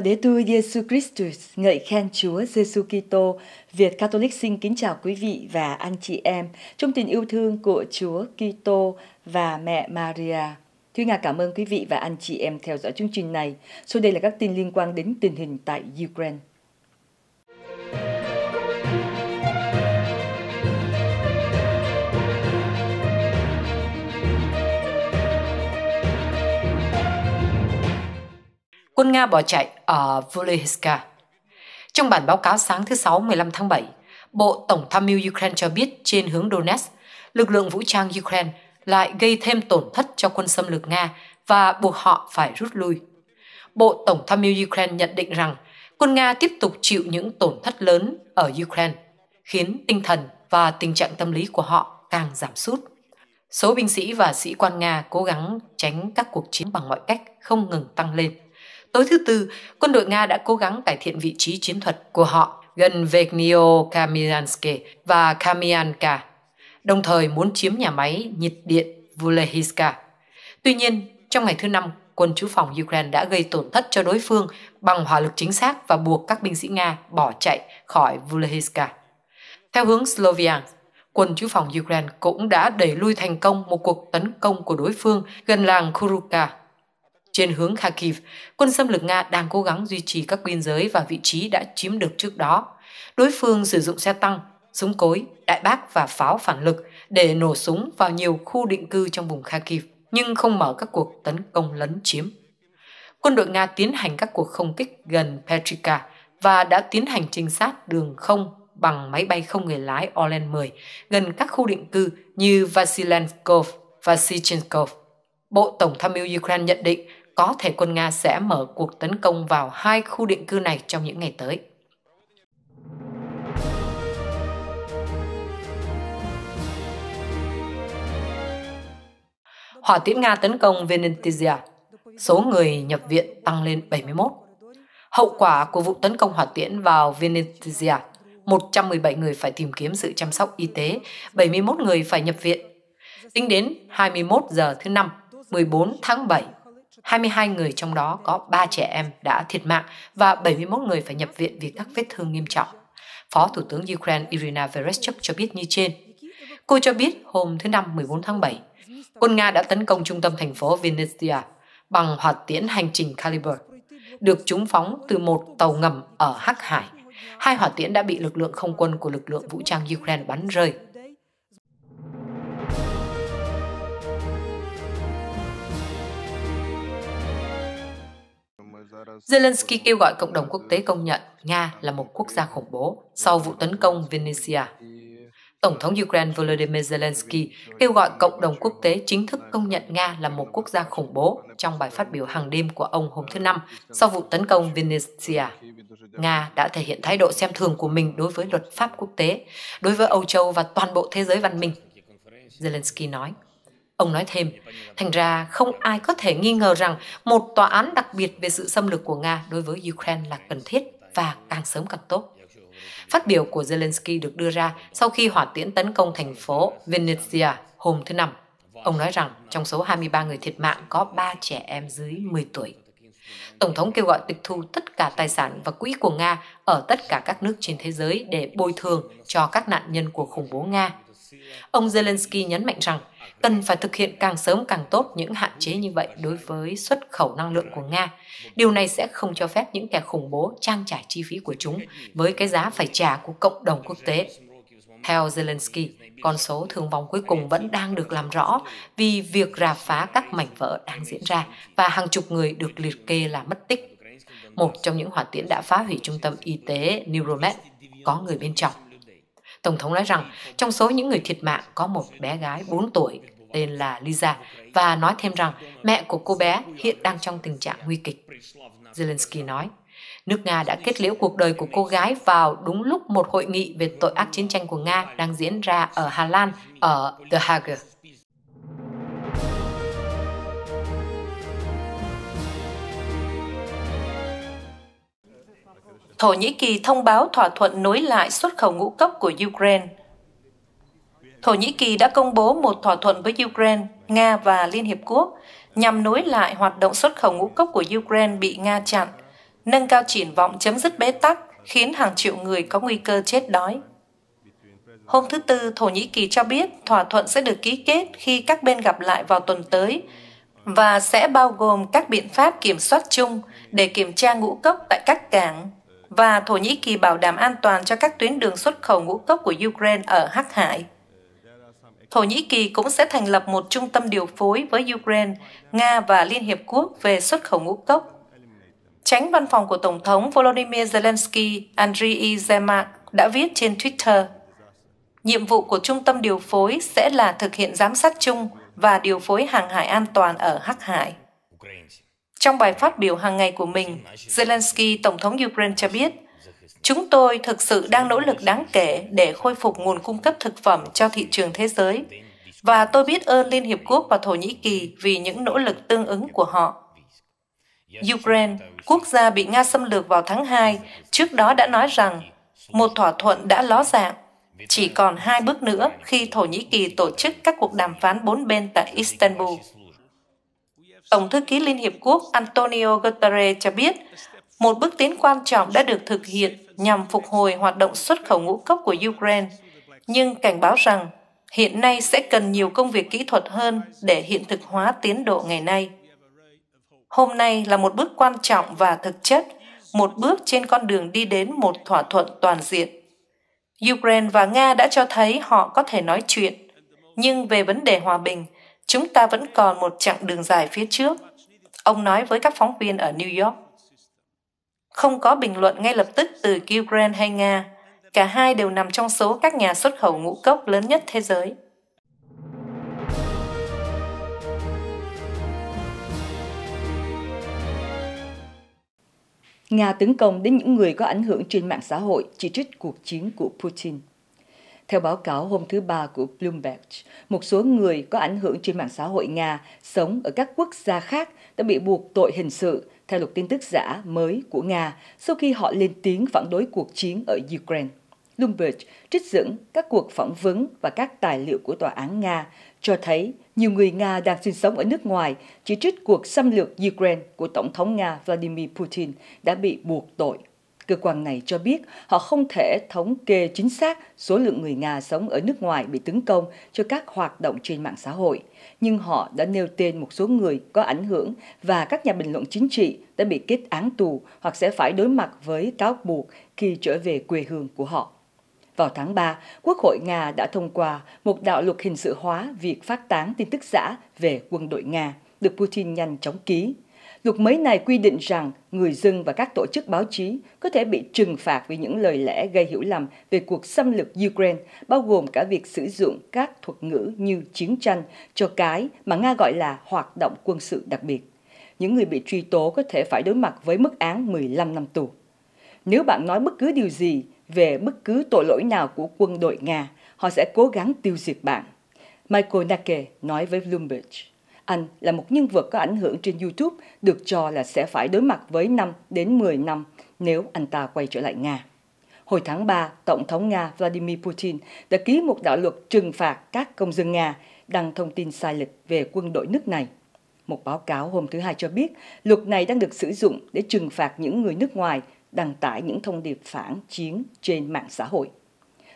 Đế tu Giêsu Christus, ngợi khen Chúa Giêsu Kitô. Việt Catholic xin kính chào quý vị và anh chị em trong tình yêu thương của Chúa Kitô và mẹ Maria. Thưa Nga cảm ơn quý vị và anh chị em theo dõi chương trình này. Sau đây là các tin liên quan đến tình hình tại Ukraine. quân Nga bỏ chạy ở Volhyska. Trong bản báo cáo sáng thứ Sáu 15 tháng 7, Bộ Tổng tham mưu Ukraine cho biết trên hướng Donetsk, lực lượng vũ trang Ukraine lại gây thêm tổn thất cho quân xâm lược Nga và buộc họ phải rút lui. Bộ Tổng tham mưu Ukraine nhận định rằng quân Nga tiếp tục chịu những tổn thất lớn ở Ukraine, khiến tinh thần và tình trạng tâm lý của họ càng giảm sút. Số binh sĩ và sĩ quan Nga cố gắng tránh các cuộc chiến bằng mọi cách không ngừng tăng lên. Tối thứ tư, quân đội Nga đã cố gắng cải thiện vị trí chiến thuật của họ gần Veknio Kamianske và Kamianka, đồng thời muốn chiếm nhà máy nhiệt điện Vulehiska. Tuy nhiên, trong ngày thứ năm, quân trú phòng Ukraine đã gây tổn thất cho đối phương bằng hỏa lực chính xác và buộc các binh sĩ Nga bỏ chạy khỏi Vulehiska. Theo hướng Sloviansk, quân trú phòng Ukraine cũng đã đẩy lui thành công một cuộc tấn công của đối phương gần làng Kuruka trên hướng Kharkiv, quân xâm lược Nga đang cố gắng duy trì các biên giới và vị trí đã chiếm được trước đó. Đối phương sử dụng xe tăng, súng cối, đại bác và pháo phản lực để nổ súng vào nhiều khu định cư trong vùng Kharkiv, nhưng không mở các cuộc tấn công lấn chiếm. Quân đội Nga tiến hành các cuộc không kích gần Petrika và đã tiến hành trinh sát đường không bằng máy bay không người lái Orlan 10 gần các khu định cư như Vasilenskov và Sichenkov. Bộ Tổng tham mưu Ukraine nhận định có thể quân Nga sẽ mở cuộc tấn công vào hai khu định cư này trong những ngày tới. Hỏa tiễn Nga tấn công Venetizia, số người nhập viện tăng lên 71. Hậu quả của vụ tấn công hỏa tiễn vào Venetizia, 117 người phải tìm kiếm sự chăm sóc y tế, 71 người phải nhập viện. Tính đến 21 giờ thứ năm, 14 tháng 7 22 người trong đó có 3 trẻ em đã thiệt mạng và 71 người phải nhập viện vì các vết thương nghiêm trọng. Phó Thủ tướng Ukraine Irina Vereshchuk cho biết như trên. Cô cho biết hôm thứ Năm 14 tháng 7, quân Nga đã tấn công trung tâm thành phố Vinnytsia bằng hoạt tiễn hành trình Caliber, được trúng phóng từ một tàu ngầm ở Hắc Hải. Hai hỏa tiễn đã bị lực lượng không quân của lực lượng vũ trang Ukraine bắn rơi. Zelensky kêu gọi cộng đồng quốc tế công nhận Nga là một quốc gia khủng bố sau vụ tấn công Venezia. Tổng thống Ukraine Volodymyr Zelensky kêu gọi cộng đồng quốc tế chính thức công nhận Nga là một quốc gia khủng bố trong bài phát biểu hàng đêm của ông hôm thứ Năm sau vụ tấn công Venezia. Nga đã thể hiện thái độ xem thường của mình đối với luật pháp quốc tế, đối với Âu Châu và toàn bộ thế giới văn minh. Zelensky nói. Ông nói thêm, thành ra không ai có thể nghi ngờ rằng một tòa án đặc biệt về sự xâm lược của Nga đối với Ukraine là cần thiết và càng sớm càng tốt. Phát biểu của Zelensky được đưa ra sau khi hỏa tiễn tấn công thành phố Venezia hôm thứ Năm. Ông nói rằng trong số 23 người thiệt mạng có 3 trẻ em dưới 10 tuổi. Tổng thống kêu gọi tịch thu tất cả tài sản và quỹ của Nga ở tất cả các nước trên thế giới để bồi thường cho các nạn nhân của khủng bố Nga. Ông Zelensky nhấn mạnh rằng cần phải thực hiện càng sớm càng tốt những hạn chế như vậy đối với xuất khẩu năng lượng của Nga. Điều này sẽ không cho phép những kẻ khủng bố trang trải chi phí của chúng với cái giá phải trả của cộng đồng quốc tế. Theo Zelensky, con số thương vong cuối cùng vẫn đang được làm rõ vì việc rà phá các mảnh vỡ đang diễn ra và hàng chục người được liệt kê là mất tích. Một trong những hỏa tiễn đã phá hủy trung tâm y tế Neuromed có người bên trong. Tổng thống nói rằng trong số những người thiệt mạng có một bé gái 4 tuổi tên là Lisa và nói thêm rằng mẹ của cô bé hiện đang trong tình trạng nguy kịch. Zelensky nói, nước Nga đã kết liễu cuộc đời của cô gái vào đúng lúc một hội nghị về tội ác chiến tranh của Nga đang diễn ra ở Hà Lan, ở The Hague. Thổ Nhĩ Kỳ thông báo thỏa thuận nối lại xuất khẩu ngũ cốc của Ukraine. Thổ Nhĩ Kỳ đã công bố một thỏa thuận với Ukraine, Nga và Liên Hiệp Quốc nhằm nối lại hoạt động xuất khẩu ngũ cốc của Ukraine bị Nga chặn, nâng cao triển vọng chấm dứt bế tắc khiến hàng triệu người có nguy cơ chết đói. Hôm thứ Tư, Thổ Nhĩ Kỳ cho biết thỏa thuận sẽ được ký kết khi các bên gặp lại vào tuần tới và sẽ bao gồm các biện pháp kiểm soát chung để kiểm tra ngũ cốc tại các cảng và Thổ Nhĩ Kỳ bảo đảm an toàn cho các tuyến đường xuất khẩu ngũ cốc của Ukraine ở Hắc Hải. Thổ Nhĩ Kỳ cũng sẽ thành lập một trung tâm điều phối với Ukraine, Nga và Liên Hiệp Quốc về xuất khẩu ngũ cốc. Tránh văn phòng của Tổng thống Volodymyr Zelensky Andriy Zemak đã viết trên Twitter, Nhiệm vụ của trung tâm điều phối sẽ là thực hiện giám sát chung và điều phối hàng hải an toàn ở Hắc Hải. Trong bài phát biểu hàng ngày của mình, Zelensky, Tổng thống Ukraine cho biết, Chúng tôi thực sự đang nỗ lực đáng kể để khôi phục nguồn cung cấp thực phẩm cho thị trường thế giới, và tôi biết ơn Liên Hiệp Quốc và Thổ Nhĩ Kỳ vì những nỗ lực tương ứng của họ. Ukraine, quốc gia bị Nga xâm lược vào tháng 2, trước đó đã nói rằng một thỏa thuận đã ló dạng, chỉ còn hai bước nữa khi Thổ Nhĩ Kỳ tổ chức các cuộc đàm phán bốn bên tại Istanbul. Tổng thư ký Liên Hiệp Quốc Antonio Guterres cho biết, một bước tiến quan trọng đã được thực hiện nhằm phục hồi hoạt động xuất khẩu ngũ cốc của Ukraine, nhưng cảnh báo rằng hiện nay sẽ cần nhiều công việc kỹ thuật hơn để hiện thực hóa tiến độ ngày nay. Hôm nay là một bước quan trọng và thực chất, một bước trên con đường đi đến một thỏa thuận toàn diện. Ukraine và Nga đã cho thấy họ có thể nói chuyện, nhưng về vấn đề hòa bình – chúng ta vẫn còn một chặng đường dài phía trước ông nói với các phóng viên ở new york không có bình luận ngay lập tức từ ukraine hay nga cả hai đều nằm trong số các nhà xuất khẩu ngũ cốc lớn nhất thế giới Nga tấn công đến những người có ảnh hưởng trên mạng xã hội chỉ trích cuộc chiến của Putin. Theo báo cáo hôm thứ Ba của Bloomberg, một số người có ảnh hưởng trên mạng xã hội Nga sống ở các quốc gia khác đã bị buộc tội hình sự theo luật tin tức giả mới của Nga sau khi họ lên tiếng phản đối cuộc chiến ở Ukraine. Bloomberg trích dẫn các cuộc phỏng vấn và các tài liệu của tòa án Nga cho thấy nhiều người Nga đang sinh sống ở nước ngoài chỉ trích cuộc xâm lược Ukraine của Tổng thống Nga Vladimir Putin đã bị buộc tội Cơ quan này cho biết họ không thể thống kê chính xác số lượng người Nga sống ở nước ngoài bị tấn công cho các hoạt động trên mạng xã hội, nhưng họ đã nêu tên một số người có ảnh hưởng và các nhà bình luận chính trị đã bị kết án tù hoặc sẽ phải đối mặt với cáo buộc khi trở về quê hương của họ. Vào tháng 3, Quốc hội Nga đã thông qua một đạo luật hình sự hóa việc phát tán tin tức giả về quân đội Nga, được Putin nhanh chóng ký. Luật mới này quy định rằng người dân và các tổ chức báo chí có thể bị trừng phạt vì những lời lẽ gây hiểu lầm về cuộc xâm lược Ukraine, bao gồm cả việc sử dụng các thuật ngữ như chiến tranh cho cái mà Nga gọi là hoạt động quân sự đặc biệt. Những người bị truy tố có thể phải đối mặt với mức án 15 năm tù. Nếu bạn nói bất cứ điều gì về bất cứ tội lỗi nào của quân đội Nga, họ sẽ cố gắng tiêu diệt bạn. Michael Nake nói với Bloomberg. Anh là một nhân vật có ảnh hưởng trên YouTube, được cho là sẽ phải đối mặt với 5 đến 10 năm nếu anh ta quay trở lại Nga. Hồi tháng 3, Tổng thống Nga Vladimir Putin đã ký một đạo luật trừng phạt các công dân Nga đăng thông tin sai lệch về quân đội nước này. Một báo cáo hôm thứ Hai cho biết, luật này đang được sử dụng để trừng phạt những người nước ngoài đăng tải những thông điệp phản chiến trên mạng xã hội.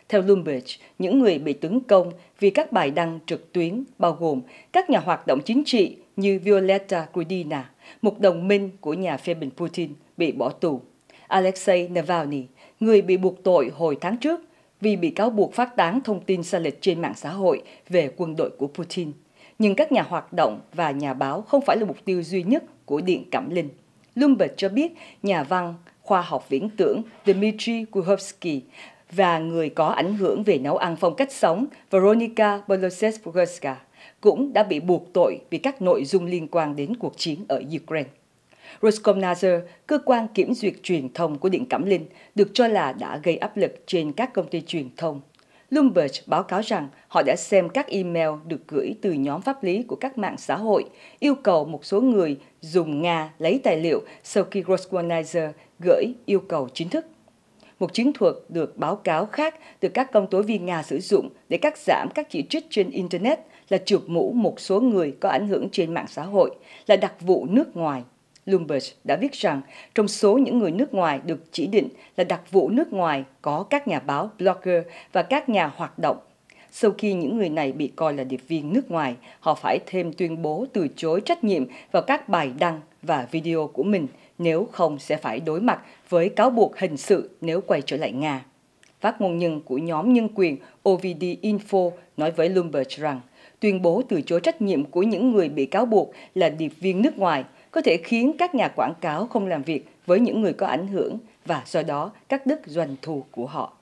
Theo Lumbridge, những người bị tấn công vì các bài đăng trực tuyến bao gồm các nhà hoạt động chính trị như Violeta Grudina, một đồng minh của nhà phê bình Putin, bị bỏ tù. Alexei Navalny, người bị buộc tội hồi tháng trước vì bị cáo buộc phát tán thông tin sai lệch trên mạng xã hội về quân đội của Putin. Nhưng các nhà hoạt động và nhà báo không phải là mục tiêu duy nhất của Điện Cẩm Linh. Bloomberg cho biết nhà văn khoa học viễn tưởng Dmitry Kurovsky và người có ảnh hưởng về nấu ăn phong cách sống Veronica Bolosevska cũng đã bị buộc tội vì các nội dung liên quan đến cuộc chiến ở Ukraine. Roskomnadzor, cơ quan kiểm duyệt truyền thông của Điện Cẩm Linh, được cho là đã gây áp lực trên các công ty truyền thông. Bloomberg báo cáo rằng họ đã xem các email được gửi từ nhóm pháp lý của các mạng xã hội, yêu cầu một số người dùng Nga lấy tài liệu sau khi Roskomnadzor gửi yêu cầu chính thức một chiến thuật được báo cáo khác từ các công tố viên Nga sử dụng để cắt giảm các chỉ trích trên Internet là chụp mũ một số người có ảnh hưởng trên mạng xã hội, là đặc vụ nước ngoài. Bloomberg đã viết rằng trong số những người nước ngoài được chỉ định là đặc vụ nước ngoài có các nhà báo, blogger và các nhà hoạt động. Sau khi những người này bị coi là điệp viên nước ngoài, họ phải thêm tuyên bố từ chối trách nhiệm vào các bài đăng và video của mình – nếu không sẽ phải đối mặt với cáo buộc hình sự nếu quay trở lại Nga. Phát ngôn nhân của nhóm nhân quyền OVD Info nói với Bloomberg rằng tuyên bố từ chối trách nhiệm của những người bị cáo buộc là điệp viên nước ngoài có thể khiến các nhà quảng cáo không làm việc với những người có ảnh hưởng và do đó cắt đứt doanh thu của họ.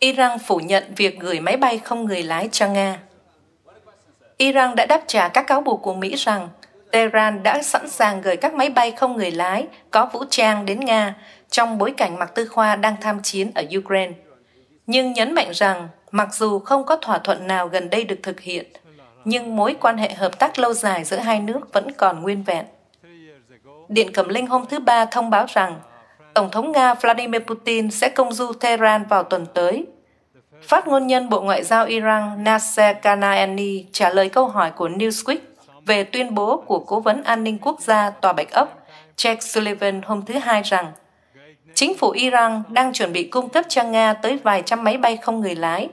Iran phủ nhận việc gửi máy bay không người lái cho Nga. Iran đã đáp trả các cáo buộc của Mỹ rằng Tehran đã sẵn sàng gửi các máy bay không người lái có vũ trang đến Nga trong bối cảnh Mạc Tư Khoa đang tham chiến ở Ukraine, nhưng nhấn mạnh rằng mặc dù không có thỏa thuận nào gần đây được thực hiện, nhưng mối quan hệ hợp tác lâu dài giữa hai nước vẫn còn nguyên vẹn. Điện Cẩm Linh hôm thứ Ba thông báo rằng Tổng thống Nga Vladimir Putin sẽ công du Tehran vào tuần tới. Phát ngôn nhân Bộ Ngoại giao Iran Nasser Kanaani trả lời câu hỏi của Newsweek về tuyên bố của Cố vấn An ninh Quốc gia Tòa Bạch Ốc Jack Sullivan hôm thứ Hai rằng chính phủ Iran đang chuẩn bị cung cấp cho Nga tới vài trăm máy bay không người lái,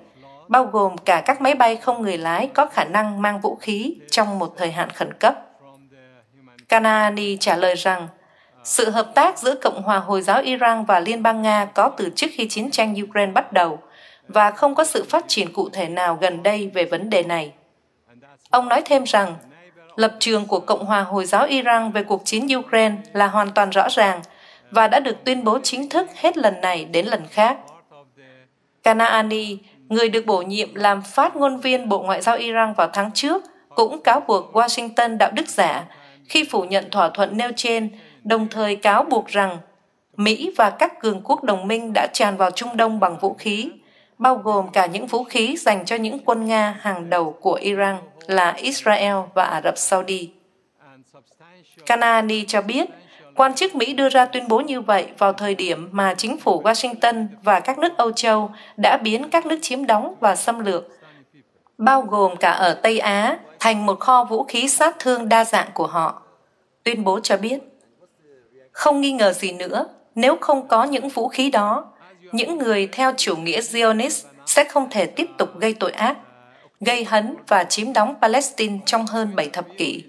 bao gồm cả các máy bay không người lái có khả năng mang vũ khí trong một thời hạn khẩn cấp. Kanaani trả lời rằng sự hợp tác giữa Cộng hòa Hồi giáo Iran và Liên bang Nga có từ trước khi chiến tranh Ukraine bắt đầu và không có sự phát triển cụ thể nào gần đây về vấn đề này. Ông nói thêm rằng, lập trường của Cộng hòa Hồi giáo Iran về cuộc chiến Ukraine là hoàn toàn rõ ràng và đã được tuyên bố chính thức hết lần này đến lần khác. Kanaani, người được bổ nhiệm làm phát ngôn viên Bộ Ngoại giao Iran vào tháng trước, cũng cáo buộc Washington đạo đức giả khi phủ nhận thỏa thuận nêu trên đồng thời cáo buộc rằng Mỹ và các cường quốc đồng minh đã tràn vào Trung Đông bằng vũ khí, bao gồm cả những vũ khí dành cho những quân Nga hàng đầu của Iran là Israel và Ả Rập Saudi. Kanani cho biết, quan chức Mỹ đưa ra tuyên bố như vậy vào thời điểm mà chính phủ Washington và các nước Âu Châu đã biến các nước chiếm đóng và xâm lược, bao gồm cả ở Tây Á, thành một kho vũ khí sát thương đa dạng của họ. Tuyên bố cho biết, không nghi ngờ gì nữa, nếu không có những vũ khí đó, những người theo chủ nghĩa Zionist sẽ không thể tiếp tục gây tội ác, gây hấn và chiếm đóng Palestine trong hơn 7 thập kỷ.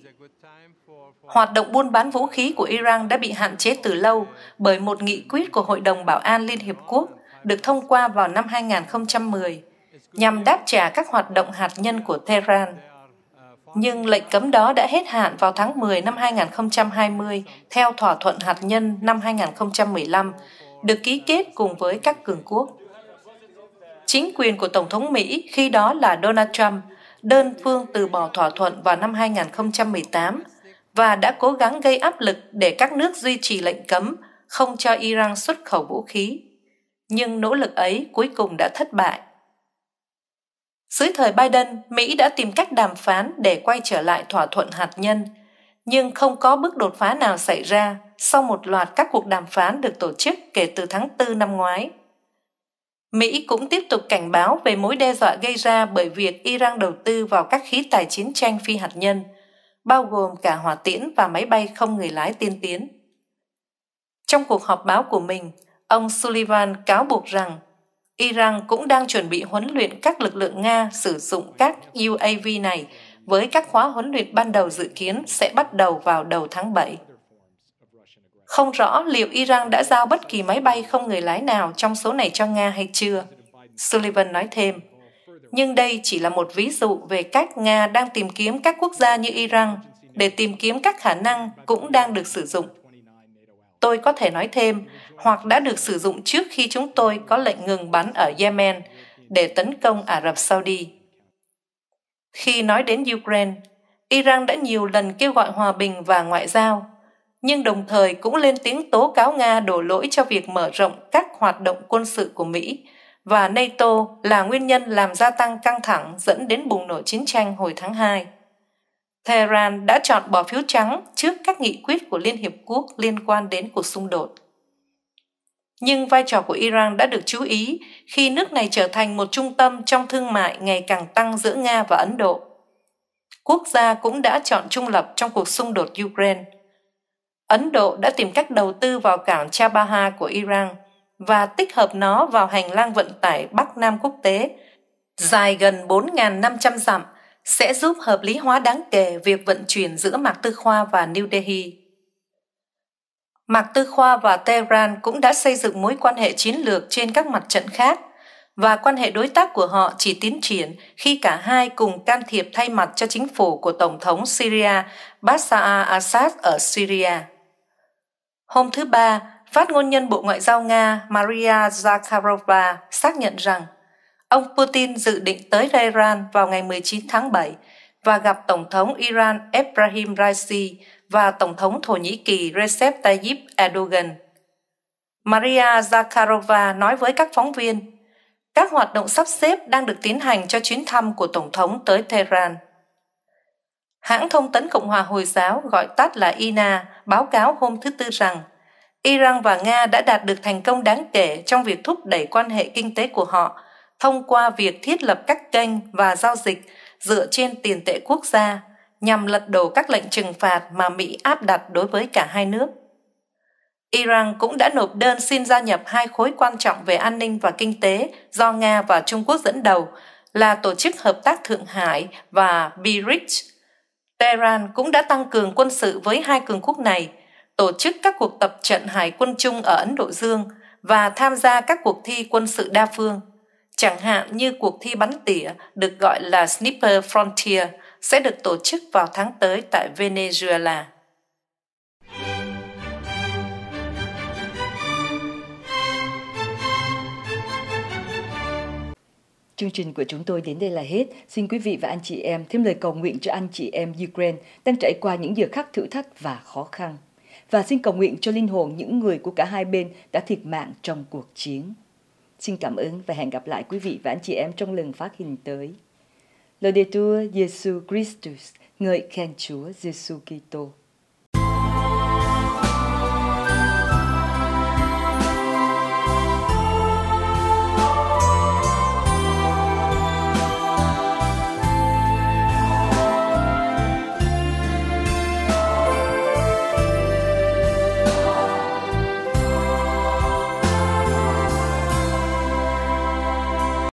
Hoạt động buôn bán vũ khí của Iran đã bị hạn chế từ lâu bởi một nghị quyết của Hội đồng Bảo an Liên Hiệp Quốc được thông qua vào năm 2010 nhằm đáp trả các hoạt động hạt nhân của Tehran nhưng lệnh cấm đó đã hết hạn vào tháng 10 năm 2020 theo thỏa thuận hạt nhân năm 2015 được ký kết cùng với các cường quốc. Chính quyền của Tổng thống Mỹ khi đó là Donald Trump đơn phương từ bỏ thỏa thuận vào năm 2018 và đã cố gắng gây áp lực để các nước duy trì lệnh cấm không cho Iran xuất khẩu vũ khí. Nhưng nỗ lực ấy cuối cùng đã thất bại. Dưới thời Biden, Mỹ đã tìm cách đàm phán để quay trở lại thỏa thuận hạt nhân, nhưng không có bước đột phá nào xảy ra sau một loạt các cuộc đàm phán được tổ chức kể từ tháng 4 năm ngoái. Mỹ cũng tiếp tục cảnh báo về mối đe dọa gây ra bởi việc Iran đầu tư vào các khí tài chiến tranh phi hạt nhân, bao gồm cả hỏa tiễn và máy bay không người lái tiên tiến. Trong cuộc họp báo của mình, ông Sullivan cáo buộc rằng Iran cũng đang chuẩn bị huấn luyện các lực lượng Nga sử dụng các UAV này với các khóa huấn luyện ban đầu dự kiến sẽ bắt đầu vào đầu tháng 7. Không rõ liệu Iran đã giao bất kỳ máy bay không người lái nào trong số này cho Nga hay chưa. Sullivan nói thêm, nhưng đây chỉ là một ví dụ về cách Nga đang tìm kiếm các quốc gia như Iran để tìm kiếm các khả năng cũng đang được sử dụng tôi có thể nói thêm, hoặc đã được sử dụng trước khi chúng tôi có lệnh ngừng bắn ở Yemen để tấn công Ả Rập Saudi. Khi nói đến Ukraine, Iran đã nhiều lần kêu gọi hòa bình và ngoại giao, nhưng đồng thời cũng lên tiếng tố cáo Nga đổ lỗi cho việc mở rộng các hoạt động quân sự của Mỹ và NATO là nguyên nhân làm gia tăng căng thẳng dẫn đến bùng nổ chiến tranh hồi tháng 2. Tehran đã chọn bỏ phiếu trắng trước các nghị quyết của Liên Hiệp Quốc liên quan đến cuộc xung đột. Nhưng vai trò của Iran đã được chú ý khi nước này trở thành một trung tâm trong thương mại ngày càng tăng giữa Nga và Ấn Độ. Quốc gia cũng đã chọn trung lập trong cuộc xung đột Ukraine. Ấn Độ đã tìm cách đầu tư vào cảng Chabahar của Iran và tích hợp nó vào hành lang vận tải Bắc Nam quốc tế dài gần 4.500 dặm sẽ giúp hợp lý hóa đáng kể việc vận chuyển giữa Mạc Tư Khoa và New Delhi. Mạc Tư Khoa và Tehran cũng đã xây dựng mối quan hệ chiến lược trên các mặt trận khác và quan hệ đối tác của họ chỉ tiến triển khi cả hai cùng can thiệp thay mặt cho chính phủ của Tổng thống Syria Bashar al-Assad ở Syria. Hôm thứ Ba, phát ngôn nhân Bộ Ngoại giao Nga Maria Zakharova xác nhận rằng ông Putin dự định tới Tehran vào ngày 19 tháng 7 và gặp Tổng thống Iran Ebrahim Raisi và Tổng thống Thổ Nhĩ Kỳ Recep Tayyip Erdogan. Maria Zakharova nói với các phóng viên, các hoạt động sắp xếp đang được tiến hành cho chuyến thăm của Tổng thống tới Tehran. Hãng thông tấn Cộng hòa Hồi giáo gọi tắt là INA báo cáo hôm thứ Tư rằng Iran và Nga đã đạt được thành công đáng kể trong việc thúc đẩy quan hệ kinh tế của họ thông qua việc thiết lập các kênh và giao dịch dựa trên tiền tệ quốc gia nhằm lật đổ các lệnh trừng phạt mà Mỹ áp đặt đối với cả hai nước. Iran cũng đã nộp đơn xin gia nhập hai khối quan trọng về an ninh và kinh tế do Nga và Trung Quốc dẫn đầu là Tổ chức Hợp tác Thượng Hải và BRICS. Tehran cũng đã tăng cường quân sự với hai cường quốc này, tổ chức các cuộc tập trận hải quân chung ở Ấn Độ Dương và tham gia các cuộc thi quân sự đa phương. Chẳng hạn như cuộc thi bắn tỉa được gọi là Sniper Frontier sẽ được tổ chức vào tháng tới tại Venezuela. Chương trình của chúng tôi đến đây là hết. Xin quý vị và anh chị em thêm lời cầu nguyện cho anh chị em Ukraine đang trải qua những giờ khắc thử thách và khó khăn. Và xin cầu nguyện cho linh hồn những người của cả hai bên đã thiệt mạng trong cuộc chiến. Xin cảm ơn và hẹn gặp lại quý vị và anh chị em trong lần phát hình tới. Laudetur Jesu Christus, ngợi khen Chúa Giêsu Kitô.